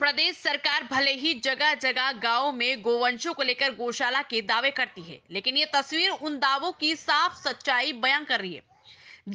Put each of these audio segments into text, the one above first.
प्रदेश सरकार भले ही जगह जगह गाँव में गोवंशों को लेकर गौशाला के दावे करती है लेकिन ये तस्वीर उन दावों की साफ सच्चाई बयां कर रही है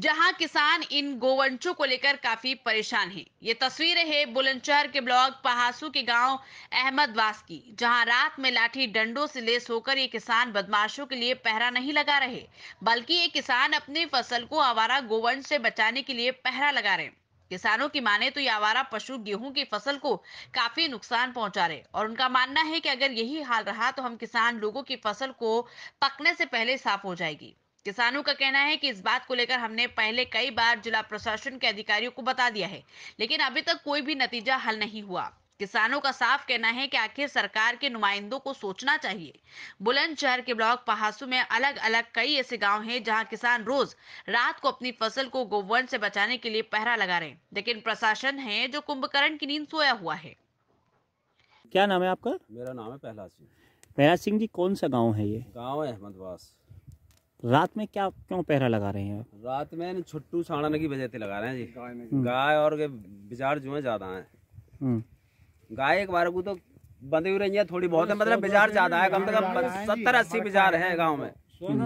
जहां किसान इन गोवंशों को लेकर काफी परेशान हैं। ये तस्वीर है बुलंदशहर के ब्लॉक पहासू के गांव अहमदवास की जहां रात में लाठी डंडों से लेस होकर ये किसान बदमाशों के लिए पहरा नहीं लगा रहे बल्कि ये किसान अपनी फसल को आवारा गोवंश से बचाने के लिए पहरा लगा रहे हैं किसानों की माने तो यावारा पशु गेहूं की फसल को काफी नुकसान पहुंचा रहे और उनका मानना है कि अगर यही हाल रहा तो हम किसान लोगों की फसल को पकने से पहले साफ हो जाएगी किसानों का कहना है कि इस बात को लेकर हमने पहले कई बार जिला प्रशासन के अधिकारियों को बता दिया है लेकिन अभी तक कोई भी नतीजा हल नहीं हुआ किसानों का साफ कहना है कि आखिर सरकार के नुमाइंदों को सोचना चाहिए बुलंदशहर के ब्लॉक पहासू में अलग अलग कई ऐसे गांव हैं जहां किसान रोज रात को अपनी फसल को गोवन से बचाने के लिए पहरा लगा रहे हैं लेकिन प्रशासन है जो कुंभकर्ण की नींद सोया हुआ है क्या नाम है आपका मेरा नाम है पहला सिंह पहला सिंह जी कौन सा गाँव है ये गाँव है अहमदवास रात में क्या क्यों पहरा लगा रहे हैं आप रात में छुट्टू छाड़ने की वजह से लगा रहे हैं जी हम्म। गाय और बिजार जो है ज्यादा है हम्म। गाय बारह को तो बंधी हुई रही है थोड़ी बहुत है मतलब बाजार ज्यादा है कम से कम सत्तर अस्सी बाजार है गाँव में हम्म।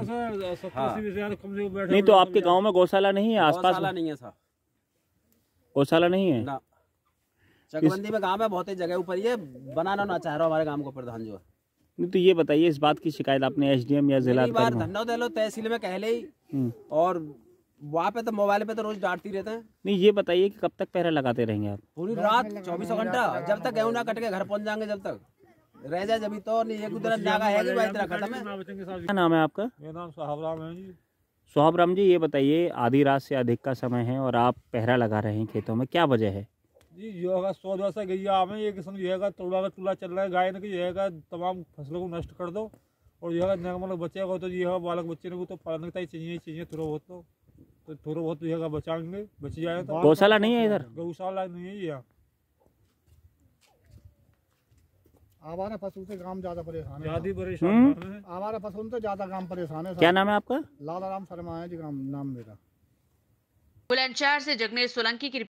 हाँ। नहीं तो आपके गाँव में गौशाला नहीं है आस पास नहीं है गौशाला नहीं है चकबंदी में गांव में बहुत ही जगह ऊपर ये बनाना ना चाह रहा हमारे गांव को प्रधान जो है नहीं तो ये बताइए इस बात की शिकायत आपने एसडीएम या जिला धंधा दे लो तहसील में कहले ही हम्म। और वहाँ पे तो मोबाइल पे तो रोज डांटती रहते हैं नहीं ये बताइए कि कब तक पहरा लगाते रहेंगे आप पूरी रात चौबीसों घंटा जब तक गेहूँ ना कट के घर पहुँच जाएंगे जब तक रह जाए जब तो नहीं एक उधर जागा है क्या नाम है आपका मेरा नाम साहब है जी सुहाब राम जी ये बताइए आधी रात से अधिक का समय है और आप पहरा लगा रहे हैं खेतों में क्या वजह है जी योगा सौ दवा से गई हमें ये किस्म जो है तोड़ा का चूल्हा चल रहा है गाय ने कि है तमाम फसलों को नष्ट कर दो और यह मतलब बच्चे को तो है बालक बच्चे ने को तो पालन चाहिए चाहिए थोड़ा बहुत तो तो थोड़ा बहुत तो जगह बचाएंगे बच जाए तो गौशाला नहीं है इधर गौशाला नहीं है यहाँ आवारा पशु से काम ज्यादा परेशान है ज्यादा परेशान हम्म। आवारा पशु से तो ज्यादा काम परेशान है क्या नाम है आपका लाला राम शर्मा है जी नाम मेरा बुलंदशहर से जगनेश सोलंकी की